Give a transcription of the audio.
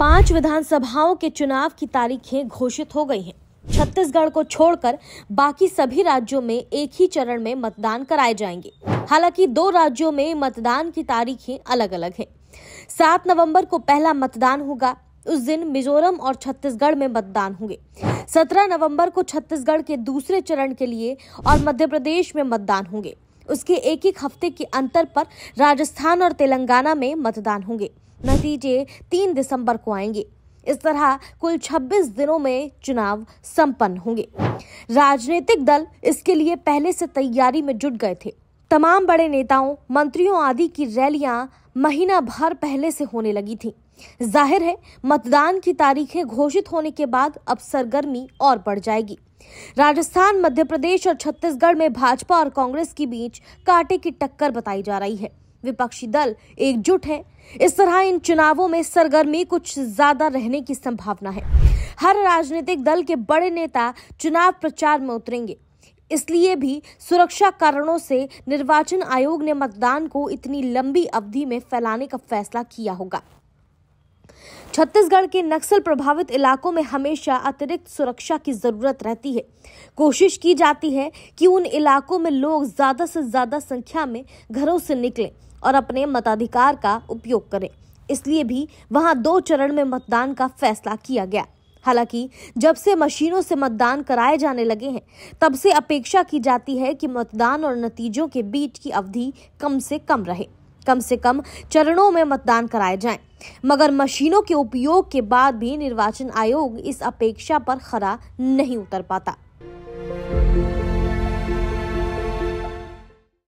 पांच विधानसभाओं के चुनाव की तारीखें घोषित हो गई हैं छत्तीसगढ़ को छोड़कर बाकी सभी राज्यों में एक ही चरण में मतदान कराए जाएंगे हालांकि दो राज्यों में मतदान की तारीखें अलग अलग हैं सात नवंबर को पहला मतदान होगा उस दिन मिजोरम और छत्तीसगढ़ में मतदान होंगे सत्रह नवंबर को छत्तीसगढ़ के दूसरे चरण के लिए और मध्य प्रदेश में मतदान होंगे उसके एक एक हफ्ते के अंतर पर राजस्थान और तेलंगाना में मतदान होंगे नतीजे तीन दिसंबर को आएंगे इस तरह कुल 26 दिनों में चुनाव संपन्न होंगे राजनीतिक दल इसके लिए पहले से तैयारी में जुट गए थे तमाम बड़े नेताओं मंत्रियों आदि की रैलियां महीना भर पहले से होने लगी थी जाहिर है मतदान की तारीखें घोषित होने के बाद अब सरगर्मी और बढ़ जाएगी राजस्थान मध्य प्रदेश और छत्तीसगढ़ में भाजपा और कांग्रेस के बीच कांटे की टक्कर बताई जा रही है विपक्षी दल एकजुट है इस तरह इन चुनावों में सरगर्मी कुछ ज्यादा रहने की संभावना है हर राजनीतिक दल के बड़े नेता चुनाव प्रचार में उतरेंगे इसलिए भी सुरक्षा कारणों से निर्वाचन आयोग ने मतदान को इतनी लंबी अवधि में फैलाने का फैसला किया होगा छत्तीसगढ़ के नक्सल प्रभावित इलाकों में हमेशा अतिरिक्त सुरक्षा की जरूरत रहती है कोशिश की जाती है कि उन इलाकों में लोग ज्यादा से ज्यादा संख्या में घरों से निकलें और अपने मताधिकार का उपयोग करें इसलिए भी वहां दो चरण में मतदान का फैसला किया गया हालांकि जब से मशीनों से मतदान कराए जाने लगे हैं तब से अपेक्षा की जाती है कि मतदान और नतीजों के बीच की अवधि कम से कम रहे कम से कम चरणों में मतदान कराए जाएं। मगर मशीनों के उपयोग के बाद भी निर्वाचन आयोग इस अपेक्षा पर खरा नहीं उतर पाता